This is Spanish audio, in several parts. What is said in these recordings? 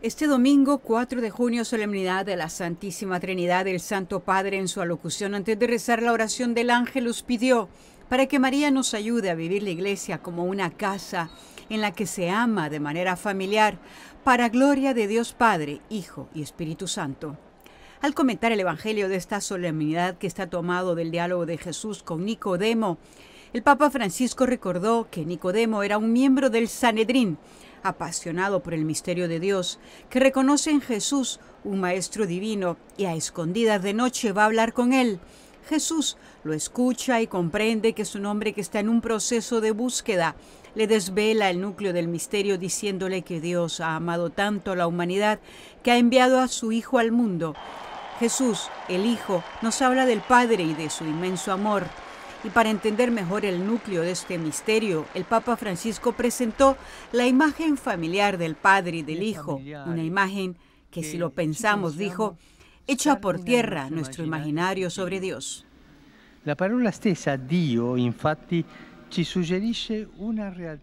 Este domingo 4 de junio, solemnidad de la Santísima Trinidad, el Santo Padre en su alocución antes de rezar la oración del ángel, los pidió para que María nos ayude a vivir la iglesia como una casa en la que se ama de manera familiar, para gloria de Dios Padre, Hijo y Espíritu Santo. Al comentar el Evangelio de esta solemnidad que está tomado del diálogo de Jesús con Nicodemo, el Papa Francisco recordó que Nicodemo era un miembro del Sanedrín, apasionado por el misterio de Dios, que reconoce en Jesús un Maestro divino y a escondidas de noche va a hablar con él. Jesús lo escucha y comprende que es un hombre que está en un proceso de búsqueda. Le desvela el núcleo del misterio diciéndole que Dios ha amado tanto a la humanidad que ha enviado a su Hijo al mundo. Jesús, el Hijo, nos habla del Padre y de su inmenso amor. Y para entender mejor el núcleo de este misterio, el Papa Francisco presentó la imagen familiar del Padre y del Hijo, una imagen que si lo pensamos, dijo, echa por tierra nuestro imaginario sobre Dios. La palabra infatti,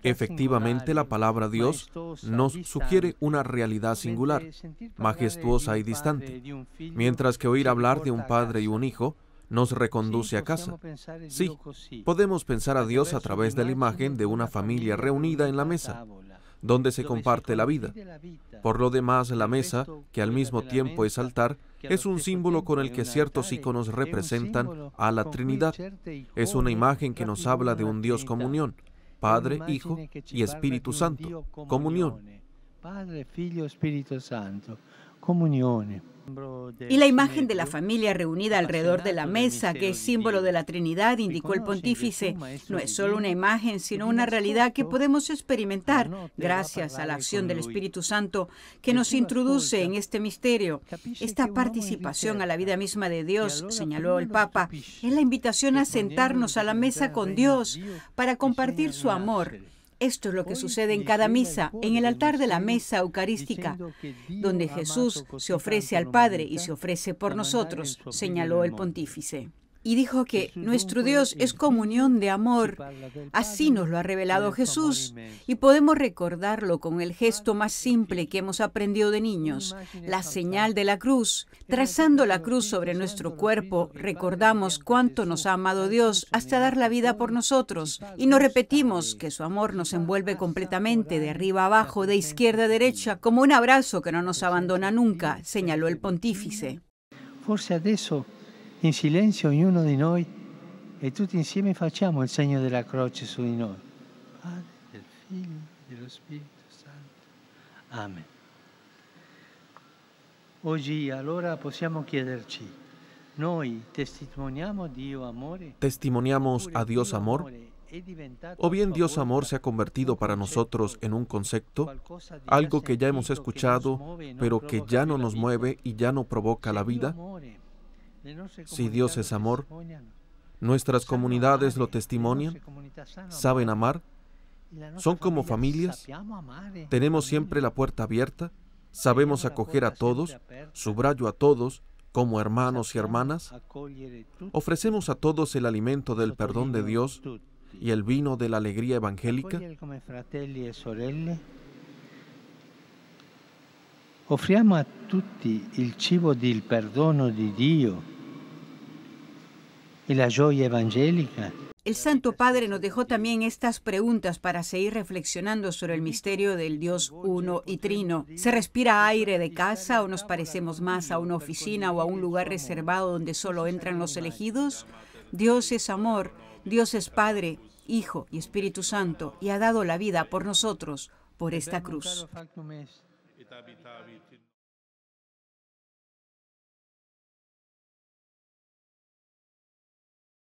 Efectivamente, la palabra Dios nos sugiere una realidad singular, majestuosa y distante, mientras que oír hablar de un padre y un hijo nos reconduce a casa. Sí, podemos pensar a Dios a través de la imagen de una familia reunida en la mesa, donde se comparte la vida. Por lo demás, la mesa, que al mismo tiempo es altar, es un símbolo con el que ciertos iconos representan a la Trinidad. Es una imagen que nos habla de un Dios comunión, Padre, Hijo y Espíritu Santo, comunión. Padre, Figlio, Espíritu Santo. Comunión Y la imagen de la familia reunida alrededor de la mesa, que es símbolo de la Trinidad, indicó el pontífice, no es solo una imagen, sino una realidad que podemos experimentar gracias a la acción del Espíritu Santo que nos introduce en este misterio. Esta participación a la vida misma de Dios, señaló el Papa, es la invitación a sentarnos a la mesa con Dios para compartir su amor esto es lo que sucede en cada misa, en el altar de la mesa eucarística, donde Jesús se ofrece al Padre y se ofrece por nosotros, señaló el pontífice y dijo que nuestro Dios es comunión de amor. Así nos lo ha revelado Jesús y podemos recordarlo con el gesto más simple que hemos aprendido de niños, la señal de la cruz. Trazando la cruz sobre nuestro cuerpo, recordamos cuánto nos ha amado Dios hasta dar la vida por nosotros y nos repetimos que su amor nos envuelve completamente de arriba a abajo, de izquierda a derecha, como un abrazo que no nos abandona nunca, señaló el pontífice. Forse adesso in silenzio uno de noi e tutti insieme facciamo il segno della croce su di noi. Padre, del y dello Spirito Santo. Amén Oggi allora possiamo chiederci, noi testimoniamo Dio amore? Testimoniamos a Dios amor? ¿O bien Dios amor se ha convertido para nosotros en un concepto, algo que ya hemos escuchado, pero que ya no nos mueve y ya no provoca la vida? Si Dios es amor, nuestras comunidades lo eh, testimonian, saben amar, son como familias, eh, tenemos siempre la puerta abierta, sabemos acoger a todos, subrayo a todos, como hermanos y hermanas, ofrecemos a todos el alimento del perdón de Dios y el vino de la alegría evangélica. Ofriamo e a tutti il cibo del perdono di Dio y la joya evangélica. El Santo Padre nos dejó también estas preguntas para seguir reflexionando sobre el misterio del Dios uno y trino. ¿Se respira aire de casa o nos parecemos más a una oficina o a un lugar reservado donde solo entran los elegidos? Dios es amor, Dios es Padre, Hijo y Espíritu Santo y ha dado la vida por nosotros, por esta cruz.